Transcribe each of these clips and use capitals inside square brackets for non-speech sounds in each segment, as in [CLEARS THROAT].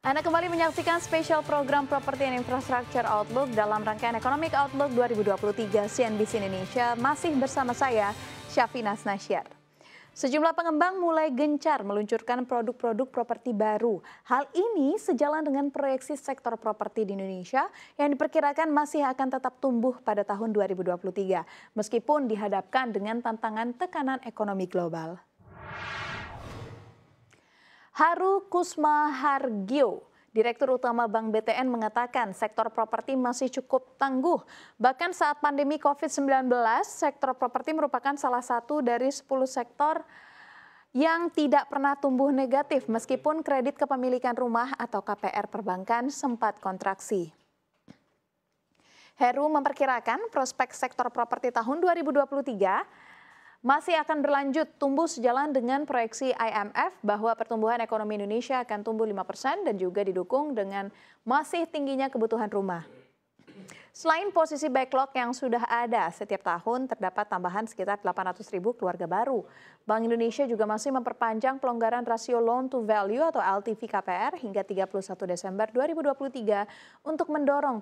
Anda kembali menyaksikan spesial program Property and Infrastructure Outlook dalam rangkaian Economic Outlook 2023 CNBC Indonesia. Masih bersama saya, Syafina Snasyar. Sejumlah pengembang mulai gencar meluncurkan produk-produk properti baru. Hal ini sejalan dengan proyeksi sektor properti di Indonesia yang diperkirakan masih akan tetap tumbuh pada tahun 2023 meskipun dihadapkan dengan tantangan tekanan ekonomi global. Haru Kusma Hargyo, Direktur Utama Bank BTN mengatakan sektor properti masih cukup tangguh. Bahkan saat pandemi COVID-19, sektor properti merupakan salah satu dari 10 sektor yang tidak pernah tumbuh negatif meskipun kredit kepemilikan rumah atau KPR perbankan sempat kontraksi. Heru memperkirakan prospek sektor properti tahun 2023 masih akan berlanjut tumbuh sejalan dengan proyeksi IMF bahwa pertumbuhan ekonomi Indonesia akan tumbuh 5% dan juga didukung dengan masih tingginya kebutuhan rumah. Selain posisi backlog yang sudah ada, setiap tahun terdapat tambahan sekitar 800 ribu keluarga baru. Bank Indonesia juga masih memperpanjang pelonggaran rasio loan to value atau LTV KPR hingga 31 Desember 2023 untuk mendorong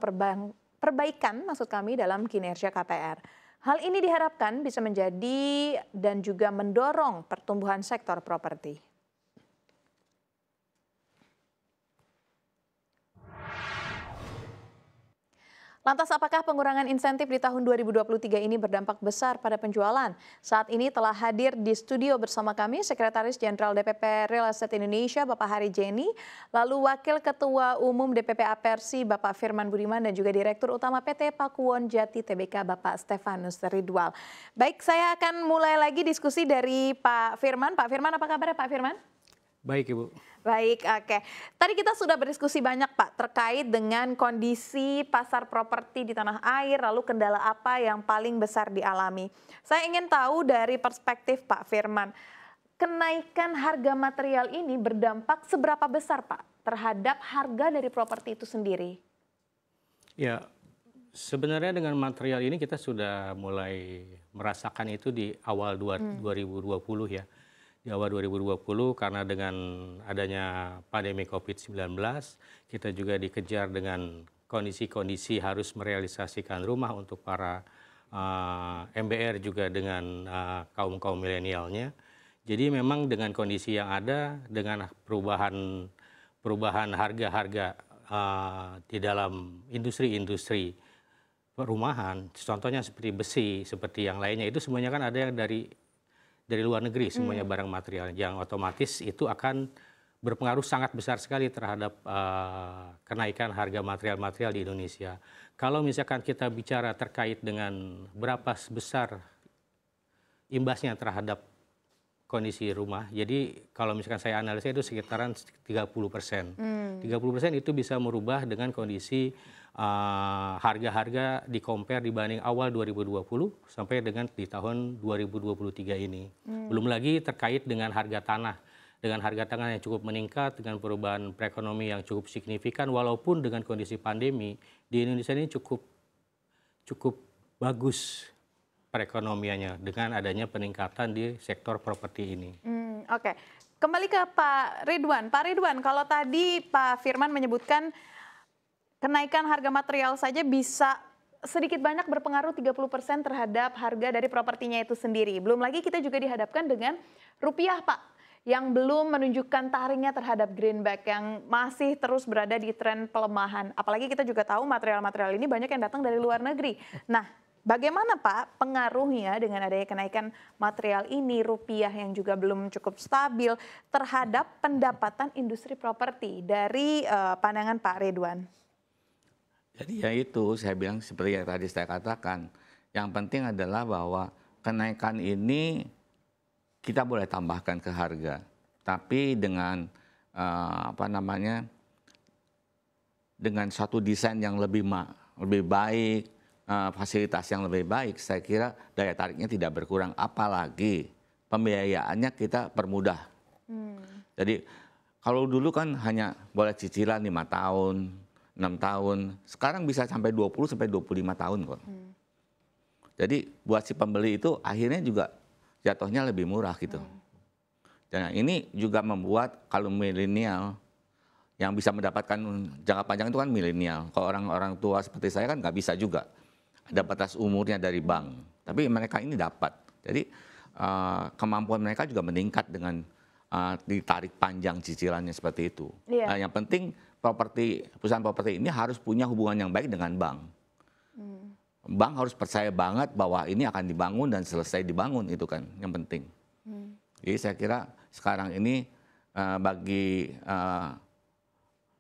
perbaikan maksud kami dalam kinerja KPR. Hal ini diharapkan bisa menjadi dan juga mendorong pertumbuhan sektor properti. Lantas apakah pengurangan insentif di tahun 2023 ini berdampak besar pada penjualan? Saat ini telah hadir di studio bersama kami Sekretaris Jenderal DPP Real Estate Indonesia Bapak Hari Jenny, lalu Wakil Ketua Umum DPP Apersi Bapak Firman Budiman dan juga Direktur Utama PT Pakuwon Jati TBK Bapak Stefanus Ridwal. Baik, saya akan mulai lagi diskusi dari Pak Firman. Pak Firman apa kabar Pak Firman? Baik Ibu. Baik, oke. Okay. Tadi kita sudah berdiskusi banyak Pak terkait dengan kondisi pasar properti di tanah air, lalu kendala apa yang paling besar dialami. Saya ingin tahu dari perspektif Pak Firman, kenaikan harga material ini berdampak seberapa besar Pak terhadap harga dari properti itu sendiri? Ya, sebenarnya dengan material ini kita sudah mulai merasakan itu di awal dua, hmm. 2020 ya di awal 2020 karena dengan adanya pandemi COVID-19 kita juga dikejar dengan kondisi-kondisi harus merealisasikan rumah untuk para uh, eh, MBR juga dengan kaum eh, kaum-kaum milenialnya. Jadi memang dengan kondisi yang ada dengan perubahan perubahan harga-harga uh, di dalam industri-industri perumahan, contohnya seperti besi, seperti yang lainnya itu semuanya kan ada yang dari dari luar negeri hmm. semuanya hmm. barang material yang otomatis itu akan berpengaruh sangat besar sekali terhadap uh, kenaikan harga material-material di Indonesia. Kalau misalkan kita bicara terkait dengan berapa sebesar imbasnya terhadap kondisi rumah. Jadi kalau misalkan saya analisa itu sekitaran 30 persen. Hmm. 30 persen itu bisa merubah dengan kondisi Eh, harga-harga uh, di compare dibanding awal 2020 sampai dengan di tahun 2023 ini. Hmm. Belum lagi terkait dengan harga tanah dengan harga tanah yang cukup meningkat, dengan perubahan perekonomi yang cukup signifikan, walaupun dengan kondisi pandemi di Indonesia ini cukup cukup bagus perekonomiannya dengan adanya peningkatan di sektor properti ini. Hmm, Oke, okay. kembali ke Pak Ridwan. Pak Ridwan, kalau tadi Pak Firman menyebutkan kenaikan harga material saja bisa sedikit banyak berpengaruh 30% terhadap harga dari propertinya itu sendiri. Belum lagi kita juga dihadapkan dengan rupiah, Pak yang belum menunjukkan taringnya terhadap greenback yang masih terus berada di tren pelemahan. Apalagi kita juga tahu material-material ini banyak yang datang dari luar negeri. Nah, bagaimana Pak pengaruhnya dengan adanya kenaikan material ini rupiah yang juga belum cukup stabil terhadap pendapatan industri properti dari uh, pandangan Pak Ridwan? Jadi ya itu saya bilang seperti yang tadi saya katakan, yang penting adalah bahwa kenaikan ini kita boleh tambahkan ke harga, tapi dengan uh, apa namanya dengan satu desain yang lebih ma lebih baik, uh, fasilitas yang lebih baik, saya kira daya tariknya tidak berkurang, apalagi pembiayaannya kita permudah. Hmm. Jadi kalau dulu kan hanya boleh cicilan lima tahun, 6 tahun. Sekarang bisa sampai 20 sampai 25 tahun kok. Hmm. Jadi buat si pembeli itu akhirnya juga jatuhnya lebih murah gitu. Hmm. Dan ini juga membuat kalau milenial yang bisa mendapatkan jangka panjang itu kan milenial. Kalau orang-orang tua seperti saya kan nggak bisa juga. Ada batas umurnya dari bank. Tapi mereka ini dapat. Jadi eh, kemampuan mereka juga meningkat dengan eh, ditarik panjang cicilannya seperti itu. Yeah. Nah, yang penting properti perusahaan properti ini harus punya hubungan yang baik dengan bank. Hmm. Bank harus percaya banget bahwa ini akan dibangun dan selesai dibangun itu kan yang penting. Hmm. Jadi saya kira sekarang ini uh, bagi uh,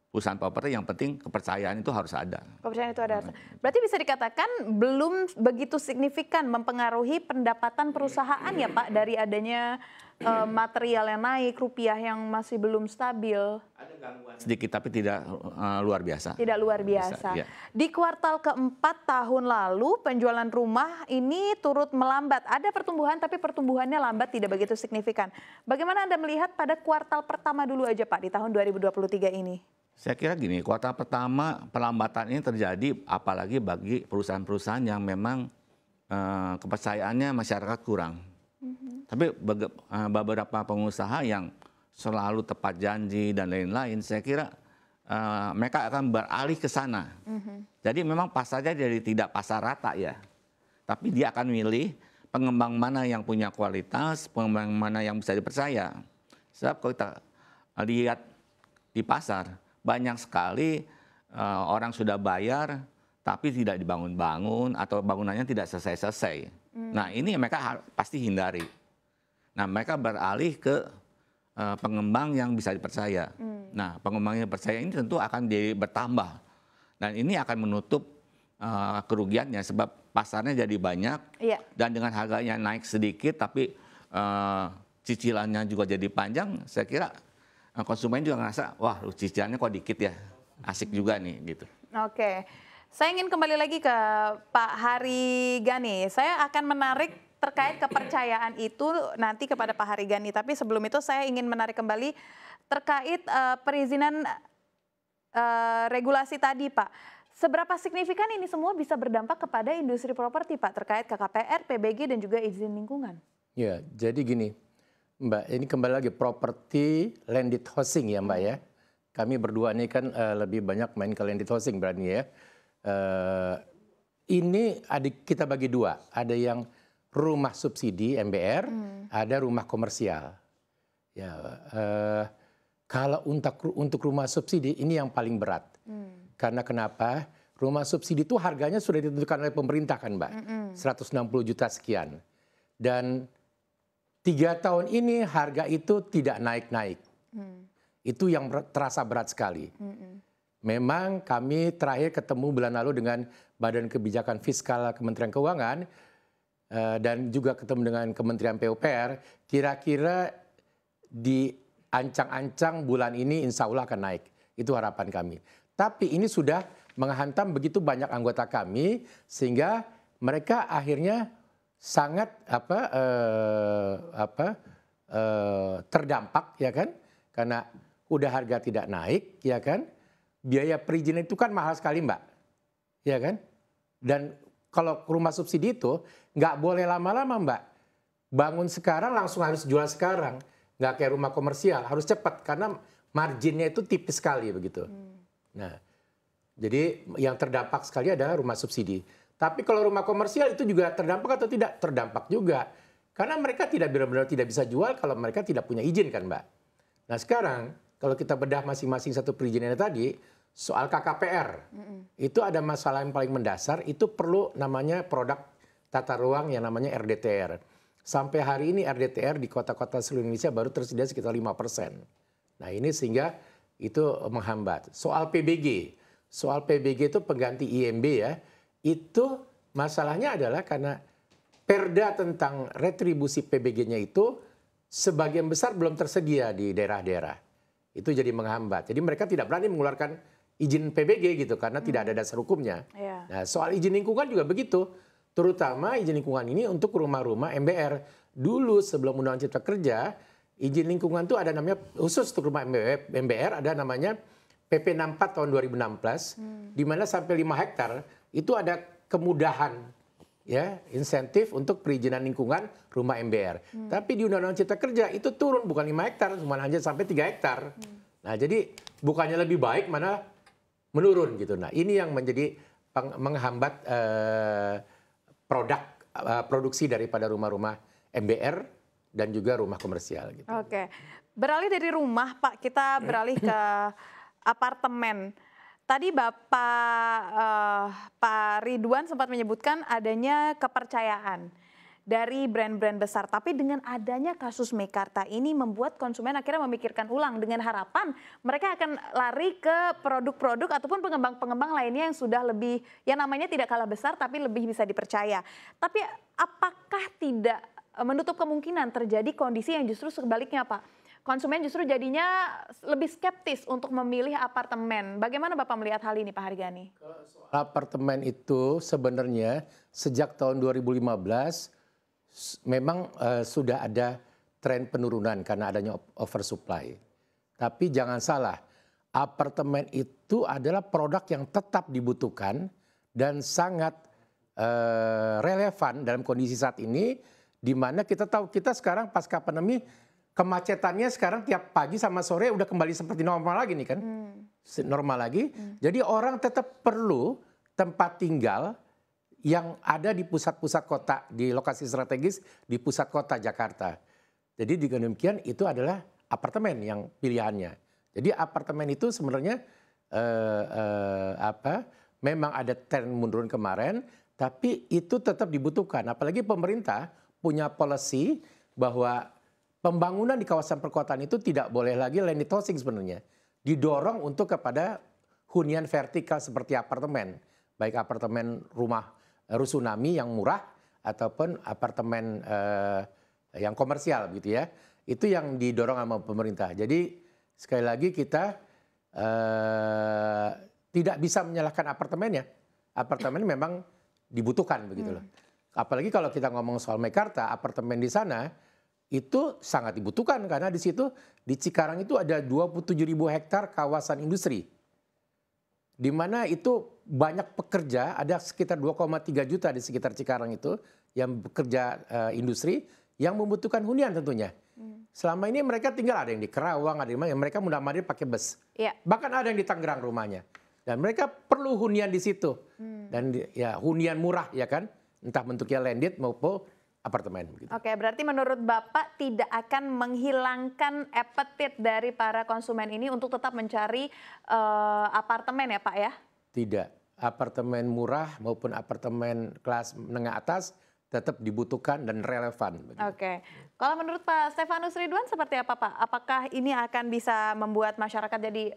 perusahaan properti yang penting kepercayaan itu harus ada. Kepercayaan itu ada. Berarti bisa dikatakan belum begitu signifikan mempengaruhi pendapatan perusahaan ya Pak dari adanya uh, eh, material yang naik, rupiah yang masih belum stabil. Ada gangguan sedikit tapi tidak uh, luar biasa. Tidak luar biasa. Bisa, ya. Di kuartal keempat tahun lalu penjualan rumah ini turut melambat. Ada pertumbuhan tapi pertumbuhannya lambat tidak begitu signifikan. Bagaimana Anda melihat pada kuartal pertama dulu aja Pak di tahun 2023 ini? Saya kira gini, kuartal pertama perlambatan ini terjadi apalagi bagi perusahaan-perusahaan yang memang eh, kepercayaannya masyarakat kurang. Mm-hmm. Tapi eh, beberapa pengusaha yang selalu tepat janji dan lain-lain, saya kira uh, mereka akan beralih ke sana. Mm-hmm. Jadi memang pasarnya jadi tidak pasar rata ya, tapi dia akan milih pengembang mana yang punya kualitas, pengembang mana yang bisa dipercaya. Sebab kalau kita lihat di pasar banyak sekali uh, orang sudah bayar tapi tidak dibangun-bangun atau bangunannya tidak selesai-selesai. Hmm. Nah ini mereka pasti hindari. Nah mereka beralih ke uh, pengembang yang bisa dipercaya. Hmm. Nah pengembang yang percaya ini tentu akan jadi bertambah dan ini akan menutup uh, kerugiannya sebab pasarnya jadi banyak yeah. dan dengan harganya naik sedikit tapi uh, cicilannya juga jadi panjang. Saya kira konsumen juga ngerasa wah cicilannya kok dikit ya asik juga nih gitu. Oke. Okay. Saya ingin kembali lagi ke Pak Hari Gani. Saya akan menarik terkait kepercayaan itu nanti kepada Pak Hari Gani. Tapi sebelum itu saya ingin menarik kembali terkait uh, perizinan uh, regulasi tadi, Pak. Seberapa signifikan ini semua bisa berdampak kepada industri properti, Pak, terkait KKPR, PBG, dan juga izin lingkungan? Ya, jadi gini, Mbak, ini kembali lagi properti landed housing ya, Mbak ya. Kami berdua ini kan uh, lebih banyak main ke landed housing berani ya. Eh, ini kita bagi dua, ada yang rumah subsidi MBR, hmm. ada rumah komersial. Ya, uh, kalau untuk untuk rumah subsidi ini yang paling berat. Hmm. Karena kenapa? Rumah subsidi itu harganya sudah ditentukan oleh pemerintah kan, Mbak. Hmm. 160 juta sekian. Dan tiga tahun ini harga itu tidak naik-naik. Hmm. Itu yang terasa berat sekali. Hmm. Memang kami terakhir ketemu bulan lalu dengan Badan Kebijakan Fiskal Kementerian Keuangan eh, dan juga ketemu dengan Kementerian PUPR. Kira-kira di ancang-ancang bulan ini insya Allah akan naik. Itu harapan kami. Tapi ini sudah menghantam begitu banyak anggota kami sehingga mereka akhirnya sangat apa eh, apa eh, terdampak ya kan karena udah harga tidak naik ya kan biaya perizinan itu kan mahal sekali mbak, ya kan? Dan kalau rumah subsidi itu nggak boleh lama-lama mbak. Bangun sekarang langsung harus jual sekarang, nggak kayak rumah komersial harus cepat karena marginnya itu tipis sekali begitu. Hmm. Nah, jadi yang terdampak sekali adalah rumah subsidi. Tapi kalau rumah komersial itu juga terdampak atau tidak? Terdampak juga. Karena mereka tidak benar-benar tidak bisa jual kalau mereka tidak punya izin kan mbak. Nah sekarang kalau kita bedah masing-masing satu perizinan tadi, soal KKPR, mm itu ada masalah yang paling mendasar, itu perlu namanya produk tata ruang yang namanya RDTR. Sampai hari ini RDTR di kota-kota seluruh Indonesia baru tersedia sekitar lima persen. Nah ini sehingga itu menghambat. Soal PBG, soal PBG itu pengganti IMB ya, itu masalahnya adalah karena perda tentang retribusi PBG-nya itu sebagian besar belum tersedia di daerah-daerah itu jadi menghambat. Jadi mereka tidak berani mengeluarkan izin PBG gitu karena hmm. tidak ada hmm. dasar hukumnya. Yeah. Nah, soal izin lingkungan juga begitu. Terutama izin lingkungan ini untuk rumah-rumah MBR. Dulu sebelum Undang-Undang Cipta Kerja, izin lingkungan itu ada namanya khusus untuk rumah MBR, ada namanya PP 64 tahun 2016 hmm. di mana sampai 5 hektar itu ada kemudahan ya insentif untuk perizinan lingkungan rumah MBR. Hmm. Tapi di Undang-Undang Cipta Kerja itu turun bukan 5 hektar, cuma hanya sampai 3 hektar. Hmm. Nah, jadi bukannya lebih baik mana menurun gitu. Nah, ini yang menjadi menghambat uh, produk uh, produksi daripada rumah-rumah MBR dan juga rumah komersial gitu. Oke. Beralih dari rumah, Pak, kita beralih ke [CLEARS THROAT] apartemen. Tadi Bapak uh, Pak Ridwan sempat menyebutkan adanya kepercayaan dari brand-brand besar. Tapi dengan adanya kasus Mekarta ini membuat konsumen akhirnya memikirkan ulang dengan harapan mereka akan lari ke produk-produk ataupun pengembang-pengembang lainnya yang sudah lebih yang namanya tidak kalah besar tapi lebih bisa dipercaya. Tapi apakah tidak eh, menutup kemungkinan terjadi kondisi yang justru sebaliknya, Pak? konsumen justru jadinya lebih skeptis untuk memilih apartemen. Bagaimana Bapak melihat hal ini Pak Hargani? Apartemen itu sebenarnya sejak tahun 2015 memang uh, sudah ada tren penurunan karena adanya oversupply. Tapi jangan salah, apartemen itu adalah produk yang tetap dibutuhkan dan sangat uh, relevan dalam kondisi saat ini di mana kita tahu kita sekarang pasca pandemi kemacetannya sekarang tiap pagi sama sore udah kembali seperti normal lagi nih kan. Hmm. Normal lagi. Hmm. Jadi orang tetap perlu tempat tinggal yang ada di pusat-pusat kota, di lokasi strategis di pusat kota Jakarta. Jadi dengan demikian itu adalah apartemen yang pilihannya. Jadi apartemen itu sebenarnya uh, uh, apa? Memang ada tren menurun kemarin, tapi itu tetap dibutuhkan. Apalagi pemerintah punya policy bahwa pembangunan di kawasan perkotaan itu tidak boleh lagi landed housing sebenarnya. Didorong untuk kepada hunian vertikal seperti apartemen. Baik apartemen rumah eh, rusunami yang murah ataupun apartemen eh, yang komersial gitu ya. Itu yang didorong sama pemerintah. Jadi sekali lagi kita eh, tidak bisa menyalahkan apartemennya. Apartemen memang dibutuhkan begitu loh. Hmm. Apalagi kalau kita ngomong soal Mekarta, apartemen di sana itu sangat dibutuhkan karena di situ di Cikarang itu ada tujuh ribu hektar kawasan industri. Di mana itu banyak pekerja, ada sekitar 2,3 juta di sekitar Cikarang itu yang bekerja uh, industri yang membutuhkan hunian tentunya. Hmm. Selama ini mereka tinggal ada yang di Kerawang, ada yang mereka mudah mandiri pakai bus. Yeah. Bahkan ada yang di Tangerang rumahnya. Dan mereka perlu hunian di situ. Hmm. Dan ya hunian murah ya kan, entah bentuknya landed maupun apartemen. Gitu. Oke, berarti menurut Bapak tidak akan menghilangkan appetite dari para konsumen ini untuk tetap mencari uh, apartemen ya Pak ya? Tidak, apartemen murah maupun apartemen kelas menengah atas tetap dibutuhkan dan relevan. Begitu. Oke, kalau menurut Pak Stefanus Ridwan seperti apa Pak? Apakah ini akan bisa membuat masyarakat jadi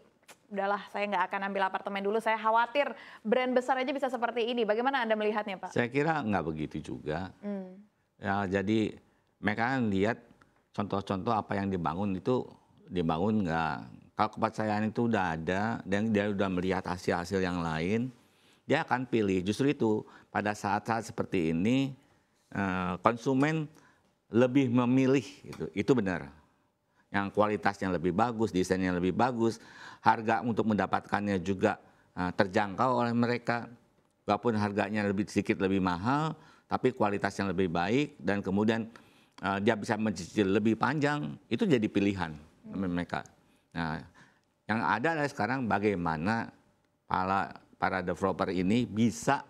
udahlah saya nggak akan ambil apartemen dulu. Saya khawatir brand besar aja bisa seperti ini. Bagaimana Anda melihatnya Pak? Saya kira nggak begitu juga. Hmm ya jadi mereka kan lihat contoh-contoh apa yang dibangun itu dibangun nggak kalau kepercayaan itu udah ada dan dia udah melihat hasil-hasil yang lain dia akan pilih justru itu pada saat-saat seperti ini eh, konsumen lebih memilih itu itu benar yang kualitasnya lebih bagus desainnya lebih bagus harga untuk mendapatkannya juga eh, terjangkau oleh mereka walaupun harganya lebih sedikit lebih mahal tapi kualitas yang lebih baik dan kemudian uh, dia bisa mencicil lebih panjang itu jadi pilihan hmm. mereka. Nah, yang ada adalah sekarang bagaimana para para developer ini bisa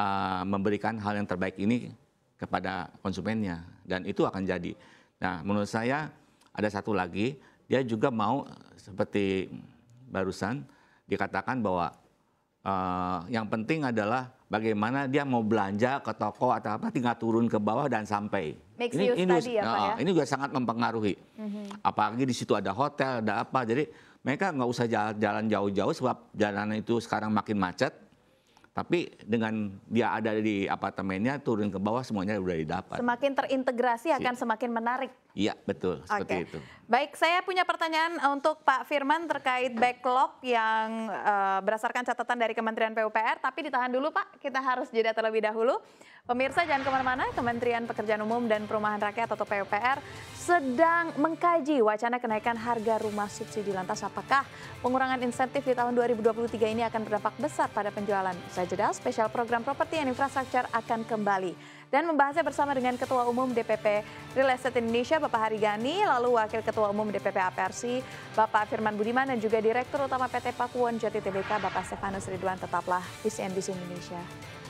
uh, memberikan hal yang terbaik ini kepada konsumennya dan itu akan jadi. Nah, menurut saya ada satu lagi dia juga mau seperti barusan dikatakan bahwa uh, yang penting adalah bagaimana dia mau belanja ke toko atau apa tinggal turun ke bawah dan sampai. Makes ini ini, ini, ya, Pak, ya? ini juga sangat mempengaruhi. Mm-hmm. Apalagi di situ ada hotel, ada apa. Jadi mereka nggak usah jalan jauh-jauh sebab jalanan itu sekarang makin macet. Tapi dengan dia ada di apartemennya turun ke bawah semuanya sudah didapat. Semakin terintegrasi akan semakin menarik Iya, betul. Seperti itu. Baik, saya punya pertanyaan untuk Pak Firman terkait backlog yang uh, berdasarkan catatan dari Kementerian PUPR, tapi ditahan dulu Pak, kita harus jeda terlebih dahulu. Pemirsa jangan kemana-mana, Kementerian Pekerjaan Umum dan Perumahan Rakyat atau PUPR sedang mengkaji wacana kenaikan harga rumah subsidi lantas. Apakah pengurangan insentif di tahun 2023 ini akan berdampak besar pada penjualan? Saya jeda, spesial program properti dan infrastruktur akan kembali. Dan membahasnya bersama dengan Ketua Umum DPP Real Estate Indonesia Bapak Harigani, lalu Wakil Ketua Umum DPP APRC Bapak Firman Budiman dan juga Direktur Utama PT Pakuan Jati TBK Bapak Stefanus Ridwan. Tetaplah di CNBC Indonesia.